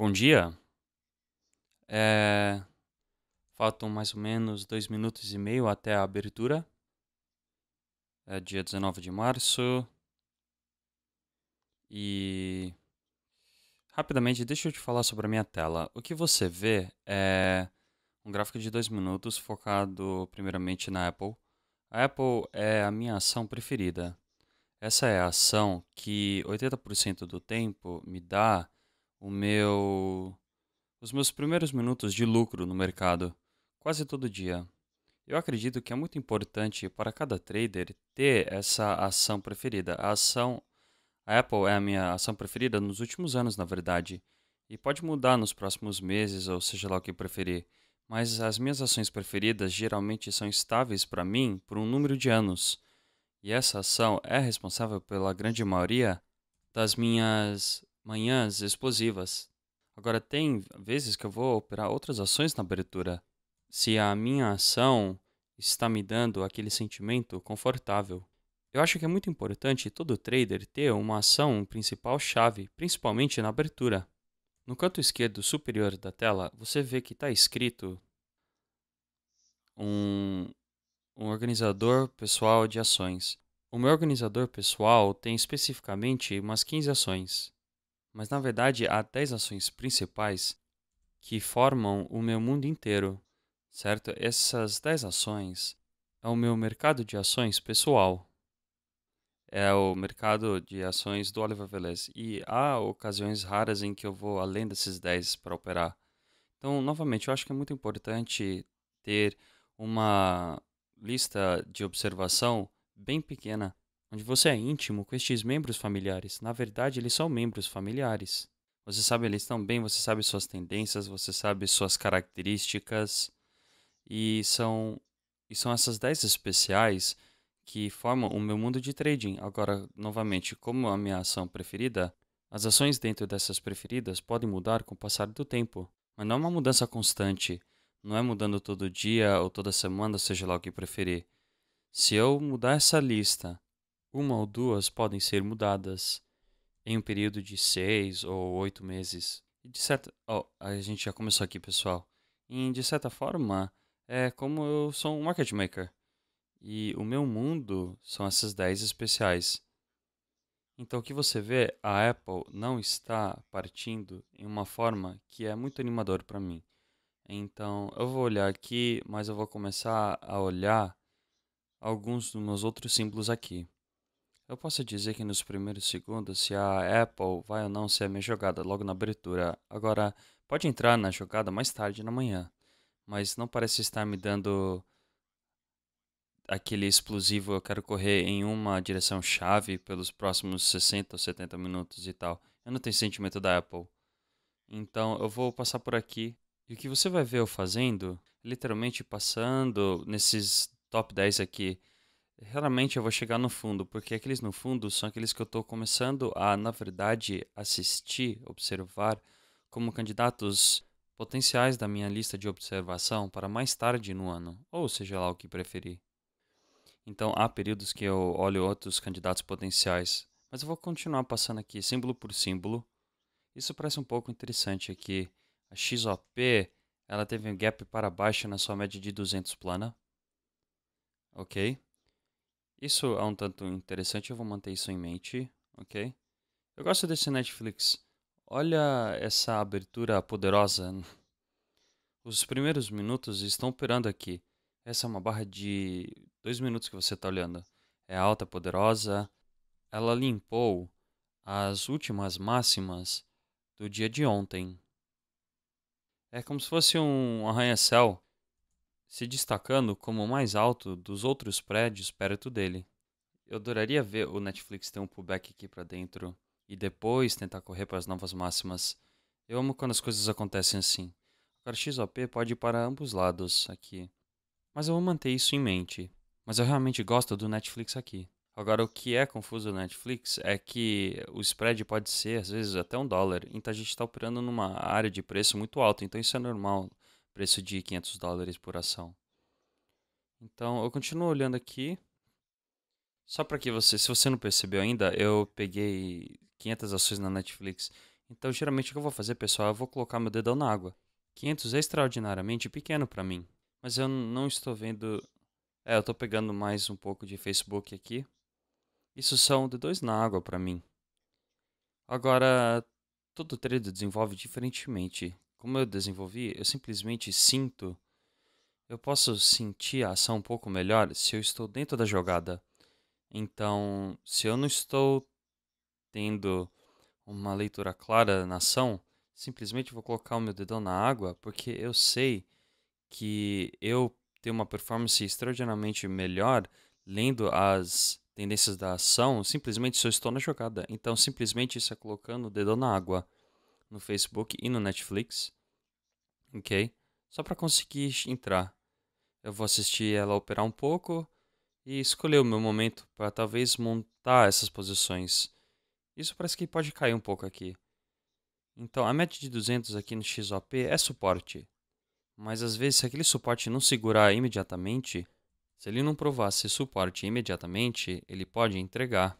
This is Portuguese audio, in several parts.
Bom dia. É... Faltam mais ou menos dois minutos e meio até a abertura. É dia 19 de março. E. Rapidamente, deixa eu te falar sobre a minha tela. O que você vê é um gráfico de dois minutos focado primeiramente na Apple. A Apple é a minha ação preferida. Essa é a ação que 80% do tempo me dá o meu os meus primeiros minutos de lucro no mercado, quase todo dia. Eu acredito que é muito importante para cada trader ter essa ação preferida. A ação a Apple é a minha ação preferida nos últimos anos, na verdade, e pode mudar nos próximos meses ou seja lá o que preferir. Mas as minhas ações preferidas geralmente são estáveis para mim por um número de anos. E essa ação é responsável pela grande maioria das minhas manhãs explosivas. Agora, tem vezes que eu vou operar outras ações na abertura. Se a minha ação está me dando aquele sentimento confortável. Eu acho que é muito importante todo trader ter uma ação principal chave, principalmente na abertura. No canto esquerdo superior da tela, você vê que está escrito um, um organizador pessoal de ações. O meu organizador pessoal tem especificamente umas 15 ações. Mas na verdade há 10 ações principais que formam o meu mundo inteiro, certo? Essas 10 ações é o meu mercado de ações pessoal. É o mercado de ações do Oliver Velez. E há ocasiões raras em que eu vou além desses 10 para operar. Então, novamente, eu acho que é muito importante ter uma lista de observação bem pequena onde você é íntimo com estes membros familiares. Na verdade, eles são membros familiares. Você sabe eles tão bem, você sabe suas tendências, você sabe suas características. E são, e são essas 10 especiais que formam o meu mundo de trading. Agora, novamente, como a minha ação preferida, as ações dentro dessas preferidas podem mudar com o passar do tempo, mas não é uma mudança constante. Não é mudando todo dia ou toda semana, seja lá o que preferir. Se eu mudar essa lista uma ou duas podem ser mudadas em um período de seis ou oito meses. E de certa... Oh, a gente já começou aqui, pessoal. E, de certa forma, é como eu sou um market maker. E o meu mundo são essas 10 especiais. Então, o que você vê, a Apple não está partindo em uma forma que é muito animador para mim. Então, eu vou olhar aqui, mas eu vou começar a olhar alguns dos meus outros símbolos aqui. Eu posso dizer que nos primeiros segundos se a Apple vai ou não ser a minha jogada logo na abertura. Agora, pode entrar na jogada mais tarde na manhã, mas não parece estar me dando aquele explosivo. Eu quero correr em uma direção chave pelos próximos 60 ou 70 minutos e tal. Eu não tenho sentimento da Apple. Então, eu vou passar por aqui. E o que você vai ver eu fazendo, literalmente passando nesses top 10 aqui Raramente eu vou chegar no fundo, porque aqueles no fundo são aqueles que eu estou começando a, na verdade, assistir, observar como candidatos potenciais da minha lista de observação para mais tarde no ano, ou seja lá o que preferir. Então há períodos que eu olho outros candidatos potenciais, mas eu vou continuar passando aqui símbolo por símbolo. Isso parece um pouco interessante aqui. A XOP ela teve um gap para baixo na sua média de 200 plana. Ok? Isso é um tanto interessante, eu vou manter isso em mente, ok? Eu gosto desse Netflix. Olha essa abertura poderosa. Os primeiros minutos estão operando aqui. Essa é uma barra de dois minutos que você está olhando. É alta, poderosa. Ela limpou as últimas máximas do dia de ontem. É como se fosse um arranha-céu se destacando como o mais alto dos outros prédios perto dele. Eu adoraria ver o Netflix ter um pullback aqui para dentro e depois tentar correr para as novas máximas. Eu amo quando as coisas acontecem assim. Agora XOP pode ir para ambos lados aqui. Mas eu vou manter isso em mente. Mas eu realmente gosto do Netflix aqui. Agora, o que é confuso no Netflix é que o spread pode ser, às vezes, até um dólar. Então a gente está operando numa área de preço muito alta, então isso é normal preço de 500 dólares por ação. Então, eu continuo olhando aqui. Só para que você, se você não percebeu ainda, eu peguei 500 ações na Netflix. Então, geralmente o que eu vou fazer, pessoal, eu vou colocar meu dedão na água. 500 é extraordinariamente pequeno para mim, mas eu não estou vendo. É, eu estou pegando mais um pouco de Facebook aqui. Isso são d na água para mim. Agora, todo trade desenvolve diferentemente como eu desenvolvi, eu simplesmente sinto. Eu posso sentir a ação um pouco melhor se eu estou dentro da jogada. Então, se eu não estou tendo uma leitura clara na ação, simplesmente vou colocar o meu dedão na água, porque eu sei que eu tenho uma performance extraordinariamente melhor lendo as tendências da ação simplesmente se eu estou na jogada. Então, simplesmente isso é colocando o dedão na água no Facebook e no Netflix, ok? Só para conseguir entrar. Eu vou assistir ela operar um pouco e escolher o meu momento para talvez montar essas posições. Isso parece que pode cair um pouco aqui. Então, a média de 200 aqui no XOP é suporte. Mas às vezes, se aquele suporte não segurar imediatamente, se ele não provar ser suporte imediatamente, ele pode entregar,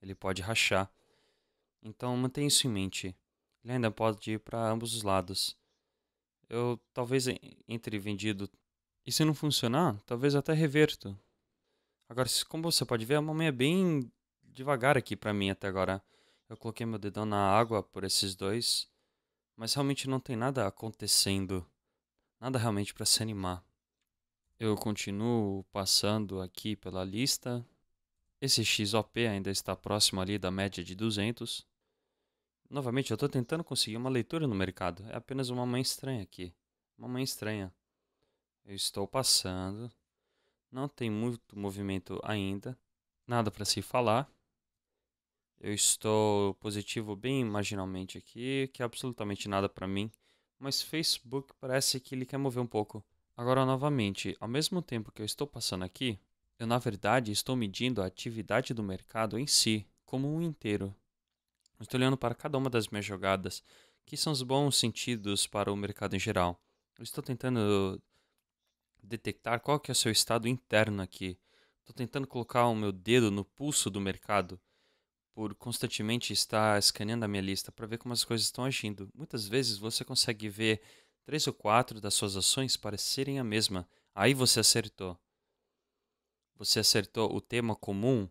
ele pode rachar. Então, mantenha isso em mente ele ainda pode ir para ambos os lados. Eu talvez entre vendido. E se não funcionar, talvez até reverto. Agora, como você pode ver, a mamãe é bem devagar aqui para mim até agora. Eu coloquei meu dedão na água por esses dois, mas realmente não tem nada acontecendo. Nada realmente para se animar. Eu continuo passando aqui pela lista. Esse XOP ainda está próximo ali da média de 200. Novamente, eu estou tentando conseguir uma leitura no mercado. É apenas uma mãe estranha aqui. Uma mãe estranha. Eu estou passando. Não tem muito movimento ainda. Nada para se falar. Eu estou positivo bem marginalmente aqui, que é absolutamente nada para mim. Mas Facebook parece que ele quer mover um pouco. Agora, novamente, ao mesmo tempo que eu estou passando aqui, eu na verdade estou medindo a atividade do mercado em si, como um inteiro estou olhando para cada uma das minhas jogadas, que são os bons sentidos para o mercado em geral. Eu estou tentando detectar qual que é o seu estado interno aqui. Estou tentando colocar o meu dedo no pulso do mercado por constantemente estar escaneando a minha lista para ver como as coisas estão agindo. Muitas vezes você consegue ver três ou quatro das suas ações parecerem a mesma. Aí você acertou. Você acertou o tema comum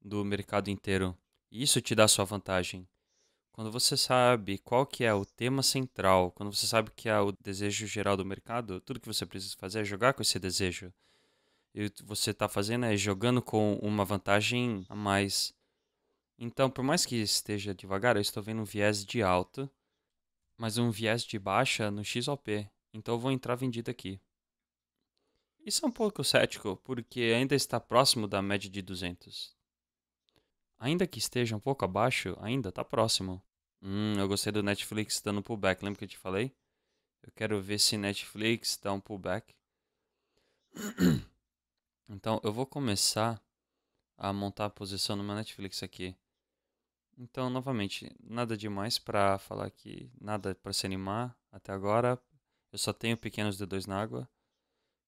do mercado inteiro. Isso te dá sua vantagem. Quando você sabe qual que é o tema central, quando você sabe que é o desejo geral do mercado, tudo que você precisa fazer é jogar com esse desejo. E o que você está fazendo é jogando com uma vantagem a mais. Então, por mais que esteja devagar, eu estou vendo um viés de alta, mas um viés de baixa no XOP. Então, eu vou entrar vendido aqui. Isso é um pouco cético, porque ainda está próximo da média de 200. Ainda que esteja um pouco abaixo, ainda tá próximo. Hum, eu gostei do Netflix dando pullback, lembra que eu te falei? Eu quero ver se Netflix dá um pullback. Então, eu vou começar a montar a posição no meu Netflix aqui. Então, novamente, nada demais para falar aqui, nada para se animar até agora. Eu só tenho pequenos D2 na água.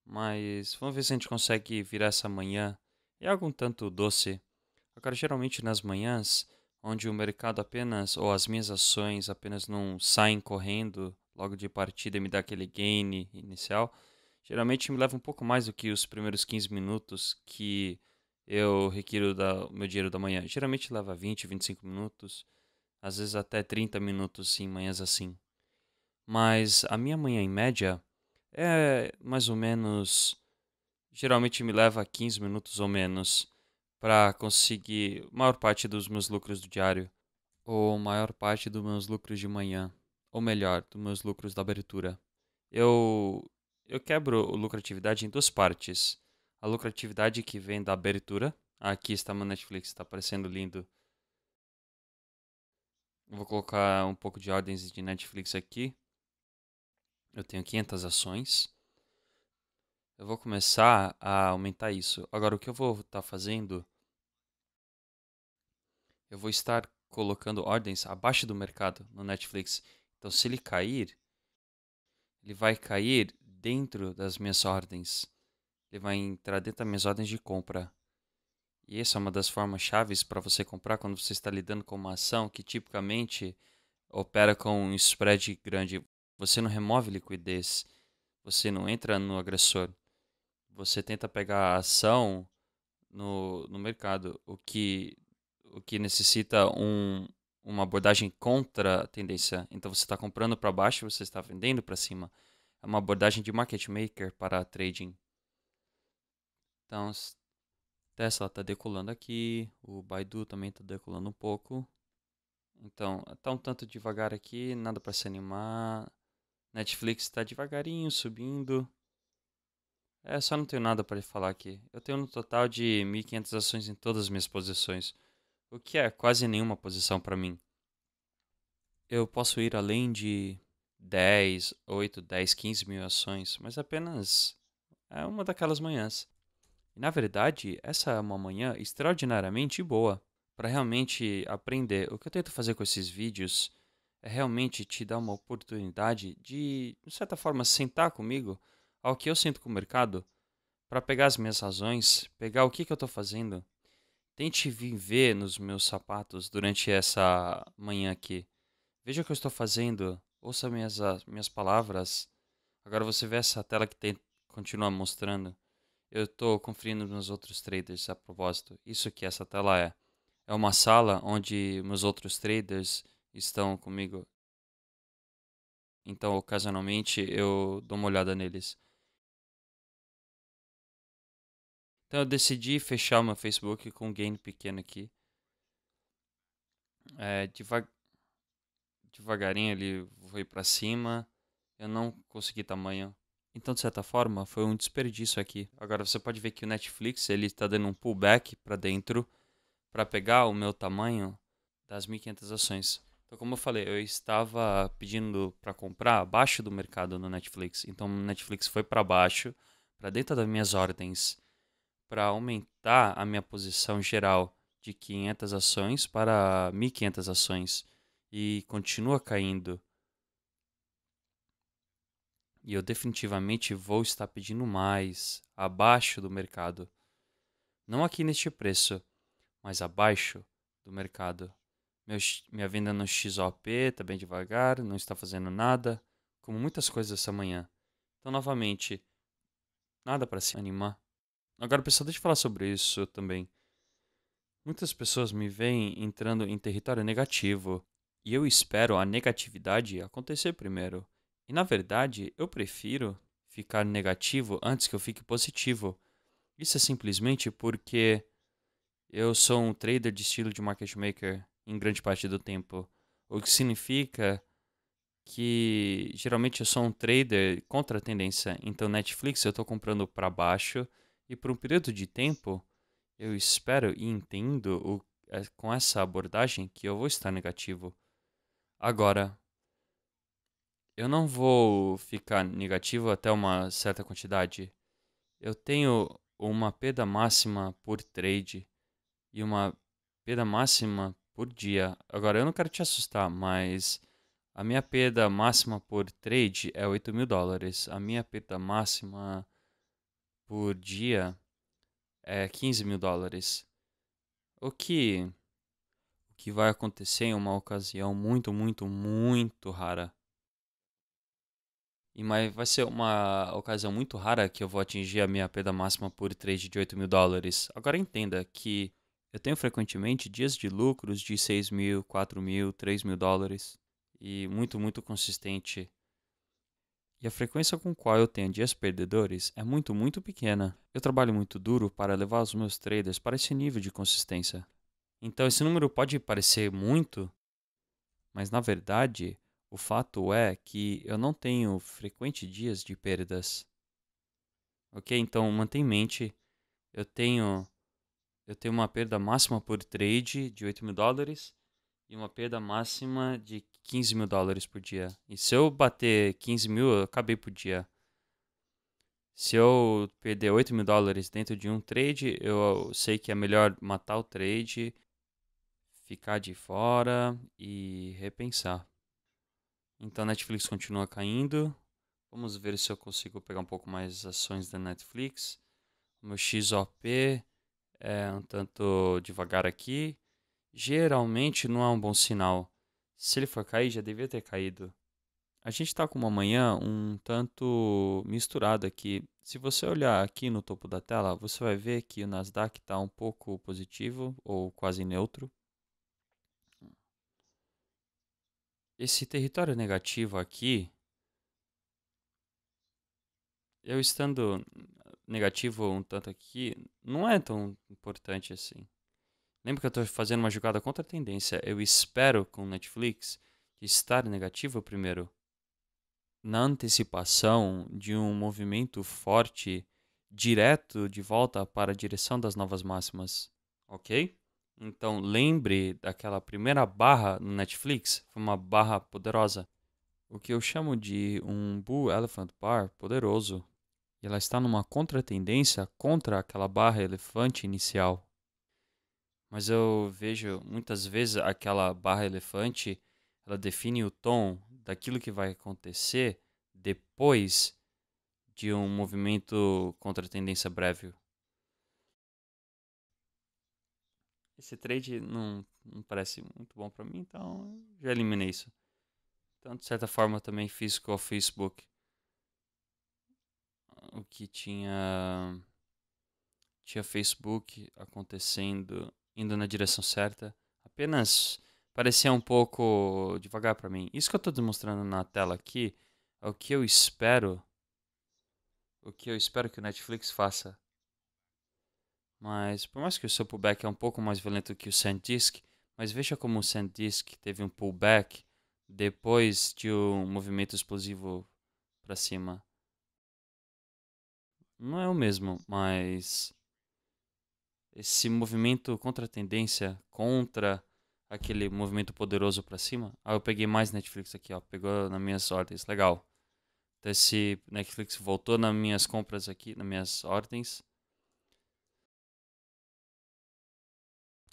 Mas vamos ver se a gente consegue virar essa manhã. É algum tanto doce Agora, geralmente nas manhãs, onde o mercado apenas, ou as minhas ações apenas não saem correndo logo de partida e me dá aquele gain inicial, geralmente me leva um pouco mais do que os primeiros 15 minutos que eu requiro do meu dinheiro da manhã. Geralmente leva 20, 25 minutos, às vezes até 30 minutos em manhãs assim. Mas a minha manhã em média é mais ou menos. Geralmente me leva 15 minutos ou menos para conseguir maior parte dos meus lucros do diário, ou maior parte dos meus lucros de manhã, ou melhor, dos meus lucros da abertura. Eu, eu quebro a lucratividade em duas partes. A lucratividade que vem da abertura, aqui está meu Netflix, está parecendo lindo. Vou colocar um pouco de ordens de Netflix aqui. Eu tenho 500 ações. Eu vou começar a aumentar isso. Agora, o que eu vou estar tá fazendo eu vou estar colocando ordens abaixo do mercado no Netflix. Então, se ele cair, ele vai cair dentro das minhas ordens. Ele vai entrar dentro das minhas ordens de compra. E essa é uma das formas chaves para você comprar quando você está lidando com uma ação que tipicamente opera com um spread grande. Você não remove liquidez, você não entra no agressor. Você tenta pegar a ação no, no mercado, o que o que necessita um, uma abordagem contra a tendência. Então você está comprando para baixo, você está vendendo para cima. É uma abordagem de market maker para trading. Então, Tesla está decolando aqui, o Baidu também está decolando um pouco. Então, está um tanto devagar aqui, nada para se animar. Netflix está devagarinho subindo. É, só não tenho nada para falar aqui. Eu tenho um total de 1.500 ações em todas as minhas posições o que é quase nenhuma posição para mim. Eu posso ir além de 10, 8, 10, 15 mil ações, mas apenas é uma daquelas manhãs. E, na verdade, essa é uma manhã extraordinariamente boa para realmente aprender. O que eu tento fazer com esses vídeos é realmente te dar uma oportunidade de, de certa forma, sentar comigo ao que eu sinto com o mercado para pegar as minhas razões, pegar o que, que eu estou fazendo Tente viver nos meus sapatos durante essa manhã aqui. Veja o que eu estou fazendo. Ouça minhas, ah, minhas palavras. Agora você vê essa tela que tem, continua mostrando. Eu estou conferindo nos outros traders a propósito. Isso que essa tela é. É uma sala onde meus outros traders estão comigo. Então, ocasionalmente, eu dou uma olhada neles. Então eu decidi fechar meu Facebook com um gain pequeno aqui. É, devagarinho ele foi para cima. Eu não consegui tamanho. Então, de certa forma, foi um desperdício aqui. Agora você pode ver que o Netflix ele está dando um pullback para dentro para pegar o meu tamanho das 1.500 ações. Então, como eu falei, eu estava pedindo para comprar abaixo do mercado no Netflix. Então, o Netflix foi para baixo, para dentro das minhas ordens para aumentar a minha posição geral de 500 ações para 1.500 ações e continua caindo. E eu definitivamente vou estar pedindo mais, abaixo do mercado. Não aqui neste preço, mas abaixo do mercado. Meu, minha venda no XOP está bem devagar, não está fazendo nada, como muitas coisas essa manhã. Então, novamente, nada para se animar. Agora, pessoal, deixa eu falar sobre isso também. Muitas pessoas me veem entrando em território negativo e eu espero a negatividade acontecer primeiro. E na verdade, eu prefiro ficar negativo antes que eu fique positivo. Isso é simplesmente porque eu sou um trader de estilo de market maker em grande parte do tempo, o que significa que geralmente eu sou um trader contra a tendência. Então, Netflix eu estou comprando para baixo e por um período de tempo, eu espero e entendo o, é, com essa abordagem que eu vou estar negativo. Agora, eu não vou ficar negativo até uma certa quantidade. Eu tenho uma perda máxima por trade e uma perda máxima por dia. Agora, eu não quero te assustar, mas a minha perda máxima por trade é 8 mil dólares. A minha perda máxima por dia é 15 mil dólares. O que, o que vai acontecer em uma ocasião muito, muito, muito rara. E mas vai ser uma ocasião muito rara que eu vou atingir a minha perda máxima por trade de 8 mil dólares. Agora entenda que eu tenho frequentemente dias de lucros de 6 mil, 4 mil, 3 mil dólares. E muito, muito consistente e a frequência com qual eu tenho dias perdedores é muito, muito pequena. Eu trabalho muito duro para levar os meus traders para esse nível de consistência. Então, esse número pode parecer muito, mas na verdade, o fato é que eu não tenho frequentes dias de perdas. Ok? Então, mantém em mente, eu tenho, eu tenho uma perda máxima por trade de 8 mil dólares e uma perda máxima de 15 mil dólares por dia. E se eu bater 15 mil, eu acabei por dia. Se eu perder 8 mil dólares dentro de um trade, eu sei que é melhor matar o trade, ficar de fora e repensar. Então a Netflix continua caindo. Vamos ver se eu consigo pegar um pouco mais ações da Netflix. O meu XOP é um tanto devagar aqui geralmente não é um bom sinal. Se ele for cair, já devia ter caído. A gente está com uma manhã um tanto misturada aqui. Se você olhar aqui no topo da tela, você vai ver que o Nasdaq está um pouco positivo ou quase neutro. Esse território negativo aqui, eu estando negativo um tanto aqui, não é tão importante assim. Lembra que eu estou fazendo uma jogada contra a tendência. Eu espero com Netflix estar negativo primeiro na antecipação de um movimento forte direto de volta para a direção das novas máximas, ok? Então lembre daquela primeira barra no Netflix, foi uma barra poderosa, o que eu chamo de um bull elephant bar poderoso. E ela está numa contratendência contra aquela barra elefante inicial, mas eu vejo muitas vezes aquela barra elefante, ela define o tom daquilo que vai acontecer depois de um movimento contra a tendência breve. Esse trade não, não parece muito bom para mim, então já eliminei isso. Então, de certa forma, também fiz com o Facebook o que tinha tinha Facebook acontecendo indo na direção certa. Apenas parecia um pouco devagar para mim. Isso que eu estou demonstrando na tela aqui é o que eu espero. O que eu espero que o Netflix faça. Mas, por mais que o seu pullback é um pouco mais violento que o SanDisk, mas veja como o SanDisk teve um pullback depois de um movimento explosivo para cima. Não é o mesmo, mas esse movimento contra a tendência, contra aquele movimento poderoso para cima. Ah, eu peguei mais Netflix aqui, ó. Pegou nas minhas ordens, legal. Então esse Netflix voltou nas minhas compras aqui, nas minhas ordens.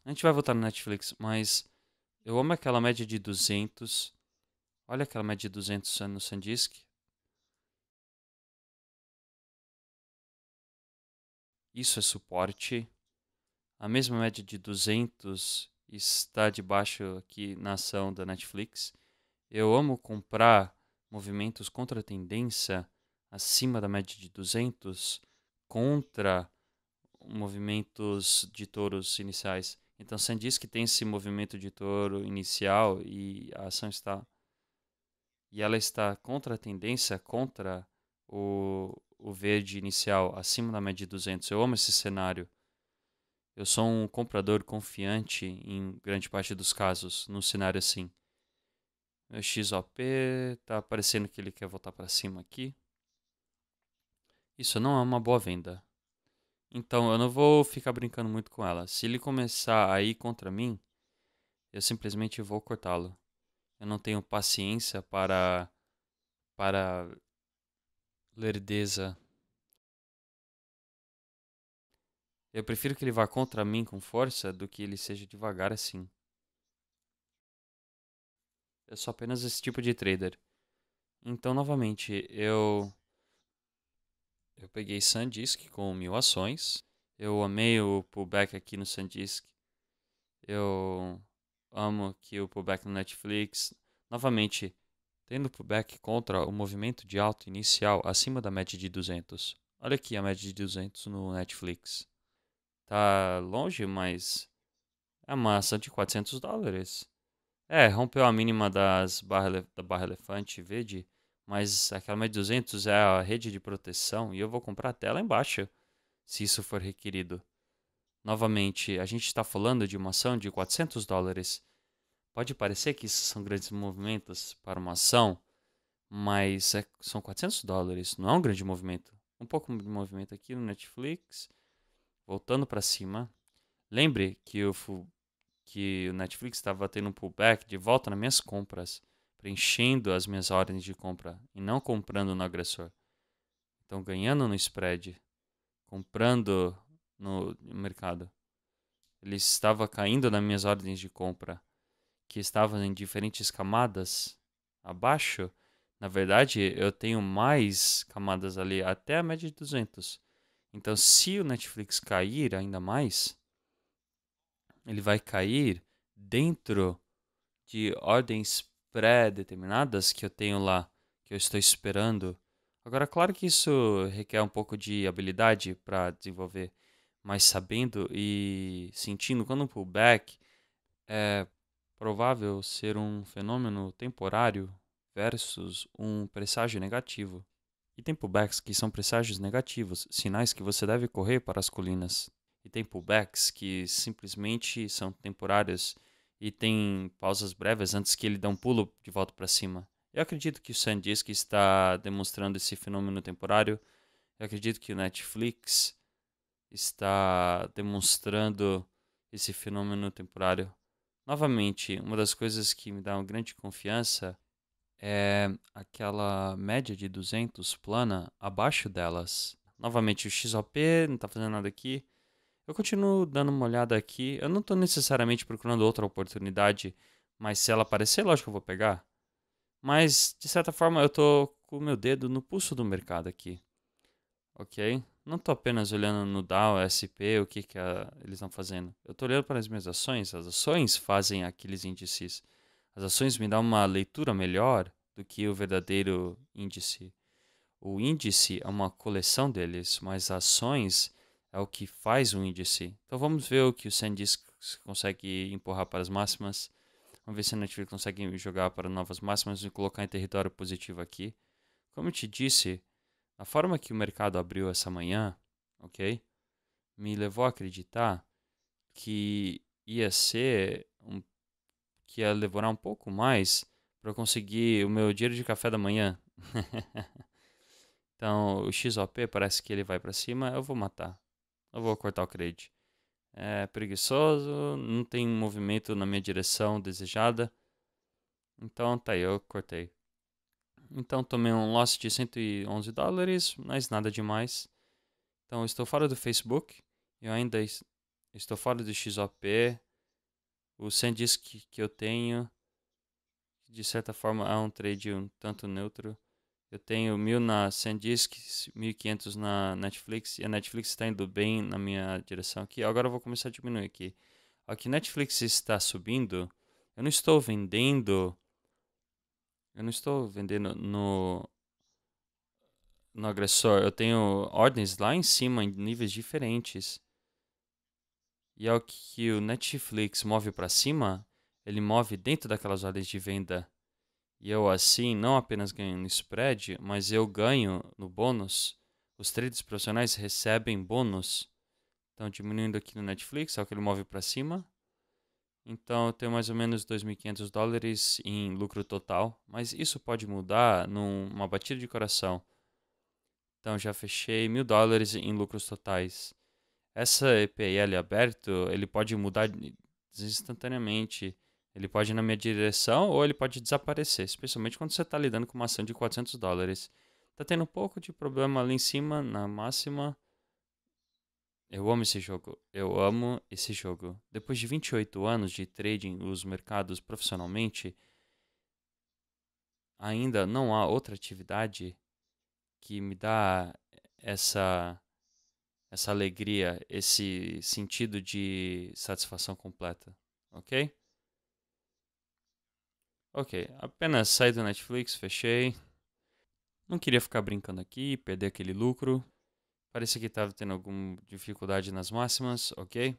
A gente vai voltar no Netflix, mas eu amo aquela média de 200. Olha aquela média de 200 no Sandisk. Isso é suporte. A mesma média de 200 está debaixo aqui na ação da Netflix. Eu amo comprar movimentos contra a tendência acima da média de 200 contra movimentos de touros iniciais. Então, Sam diz que tem esse movimento de touro inicial e a ação está e ela está contra a tendência, contra o, o verde inicial, acima da média de 200. Eu amo esse cenário. Eu sou um comprador confiante em grande parte dos casos, num cenário assim. Meu XOP tá parecendo que ele quer voltar para cima aqui. Isso não é uma boa venda. Então eu não vou ficar brincando muito com ela. Se ele começar a ir contra mim, eu simplesmente vou cortá-lo. Eu não tenho paciência para para lerdeza Eu prefiro que ele vá contra mim com força do que ele seja devagar assim. Eu sou apenas esse tipo de trader. Então, novamente, eu. Eu peguei Sandisk com mil ações. Eu amei o pullback aqui no Sandisk. Eu amo que o pullback no Netflix. Novamente, tendo pullback contra o movimento de alto inicial acima da média de 200. Olha aqui a média de 200 no Netflix. Tá longe, mas é uma ação de 400 dólares. É, rompeu a mínima das barra, da barra elefante verde, mas aquela mais 200 é a rede de proteção e eu vou comprar até lá embaixo, se isso for requerido. Novamente, a gente está falando de uma ação de 400 dólares. Pode parecer que isso são grandes movimentos para uma ação, mas é, são 400 dólares, não é um grande movimento. Um pouco de movimento aqui no Netflix, voltando para cima. Lembre que eu que o Netflix estava tendo um pullback de volta nas minhas compras, preenchendo as minhas ordens de compra e não comprando no agressor. Então ganhando no spread, comprando no mercado. Ele estava caindo nas minhas ordens de compra, que estavam em diferentes camadas abaixo. Na verdade, eu tenho mais camadas ali até a média de 200. Então, se o Netflix cair ainda mais, ele vai cair dentro de ordens pré-determinadas que eu tenho lá, que eu estou esperando. Agora, claro que isso requer um pouco de habilidade para desenvolver, mas sabendo e sentindo, quando um pullback é provável ser um fenômeno temporário versus um presságio negativo e tem pullbacks que são presságios negativos, sinais que você deve correr para as colinas. E tem pullbacks que simplesmente são temporários e tem pausas breves antes que ele dê um pulo de volta para cima. Eu acredito que o SanDisk está demonstrando esse fenômeno temporário. Eu acredito que o Netflix está demonstrando esse fenômeno temporário. Novamente, uma das coisas que me dá uma grande confiança é aquela média de 200 plana abaixo delas. Novamente, o XOP não está fazendo nada aqui. Eu continuo dando uma olhada aqui. Eu não estou necessariamente procurando outra oportunidade, mas se ela aparecer, lógico que eu vou pegar. Mas, de certa forma, eu estou com o meu dedo no pulso do mercado aqui. Ok? Não estou apenas olhando no Dow, SP, o que, que a, eles estão fazendo. Eu estou olhando para as minhas ações. As ações fazem aqueles índices as ações me dá uma leitura melhor do que o verdadeiro índice. O índice é uma coleção deles, mas ações é o que faz o índice. Então vamos ver o que o SanDisk consegue empurrar para as máximas. Vamos ver se a Netflix consegue jogar para novas máximas e colocar em território positivo aqui. Como eu te disse, a forma que o mercado abriu essa manhã, ok? Me levou a acreditar que ia ser um que ia demorar um pouco mais para conseguir o meu dinheiro de café da manhã. então, o XOP parece que ele vai para cima, eu vou matar. Eu vou cortar o crédito. É preguiçoso, não tem movimento na minha direção desejada. Então, tá aí, eu cortei. Então, tomei um loss de 111 dólares, mas nada demais. Então, estou fora do Facebook. Eu ainda estou fora do XOP. O sandisk que, que eu tenho, de certa forma, há um trade um tanto neutro. Eu tenho mil na Sandisk, 1.500 na Netflix, e a Netflix está indo bem na minha direção aqui. Agora eu vou começar a diminuir aqui. Aqui Netflix está subindo, eu não estou vendendo... Eu não estou vendendo no, no agressor. Eu tenho ordens lá em cima, em níveis diferentes e ao é que o Netflix move para cima, ele move dentro daquelas ordens de venda. E eu assim não apenas ganho no spread, mas eu ganho no bônus. Os traders profissionais recebem bônus. Então diminuindo aqui no Netflix, ao é que ele move para cima. Então eu tenho mais ou menos 2.500 dólares em lucro total, mas isso pode mudar numa batida de coração. Então já fechei mil dólares em lucros totais essa EPL aberto, ele pode mudar instantaneamente. Ele pode ir na minha direção ou ele pode desaparecer, especialmente quando você está lidando com uma ação de 400 dólares. Tá tendo um pouco de problema ali em cima, na máxima. Eu amo esse jogo. Eu amo esse jogo. Depois de 28 anos de trading nos mercados profissionalmente, ainda não há outra atividade que me dá essa essa alegria, esse sentido de satisfação completa, ok? Ok, apenas saí do Netflix, fechei. Não queria ficar brincando aqui, perder aquele lucro. Parecia que estava tendo alguma dificuldade nas máximas, ok?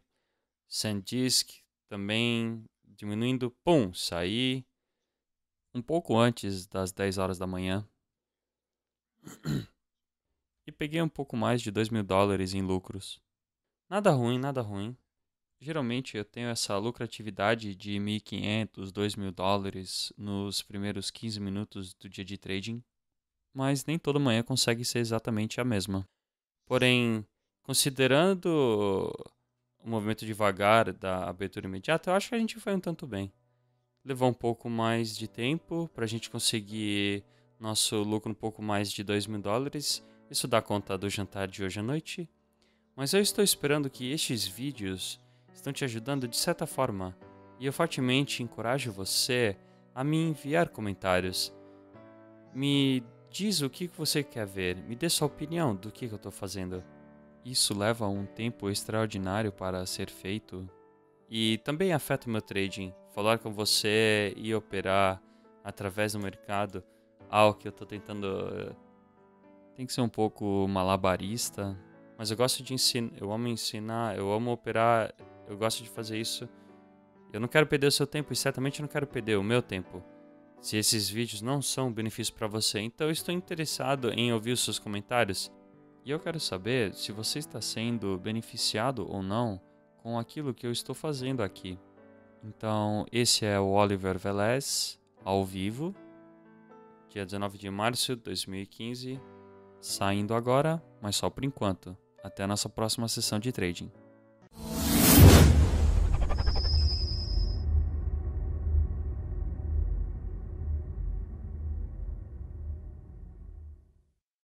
SanDisk também diminuindo. Pum, saí um pouco antes das 10 horas da manhã. e peguei um pouco mais de 2 mil dólares em lucros. Nada ruim, nada ruim. Geralmente eu tenho essa lucratividade de 1.500, 2 mil dólares nos primeiros 15 minutos do dia de trading, mas nem toda manhã consegue ser exatamente a mesma. Porém, considerando o movimento devagar da abertura imediata, eu acho que a gente foi um tanto bem. Levou um pouco mais de tempo para a gente conseguir nosso lucro um pouco mais de 2 mil dólares isso dá conta do jantar de hoje à noite, mas eu estou esperando que estes vídeos estão te ajudando de certa forma e eu fortemente encorajo você a me enviar comentários. Me diz o que você quer ver, me dê sua opinião do que eu estou fazendo. Isso leva um tempo extraordinário para ser feito e também afeta o meu trading. Falar com você e operar através do mercado, algo que eu estou tentando eh, tem que ser um pouco malabarista, mas eu gosto de ensinar, eu amo ensinar, eu amo operar, eu gosto de fazer isso. Eu não quero perder o seu tempo e certamente eu não quero perder o meu tempo. Se esses vídeos não são um benefício para você, então eu estou interessado em ouvir os seus comentários. E eu quero saber se você está sendo beneficiado ou não com aquilo que eu estou fazendo aqui. Então, esse é o Oliver Velez, ao vivo, dia 19 de março de 2015. Saindo agora, mas só por enquanto. Até a nossa próxima sessão de trading.